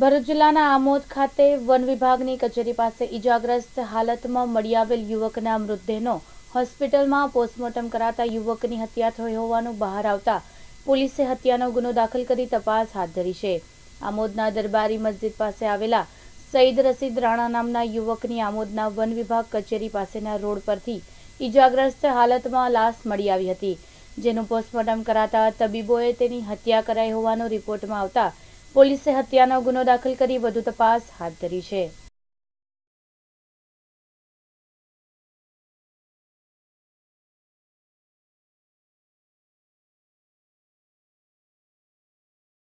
ભરૂચ જિલ્લાના આમોદ ખાતે વન વિભાગની કચેરી પાસે ઈજાગ્રસ્ત હાલતમાં મળી આવેલ યુવકના મૃતદેહનો હોસ્પિટલમાં પોસ્ટમોર્ટમ કરાતા યુવકની હત્યા થઈ હોવાનું બહાર આવતા પોલીસે હત્યાનો ગુનો દાખલ કરી તપાસ હાથ ધરી છે આમોદના દરબારી મસ્જિદ પાસે આવેલા સઈદ રસીદ રાણા નામના યુવકની આમોદના વન વિભાગ કચેરી પાસેના રોડ પરથી ઈજાગ્રસ્ત હાલતમાં લાશ મળી આવી હતી જેનું પોસ્ટમોર્ટમ કરાતા તબીબોએ તેની હત્યા કરાઈ હોવાનો રિપોર્ટમાં આવતા પોલીસે હત્યાનો ગુનો દાખલ કરી વધુ તપાસ હાથ ધરી છે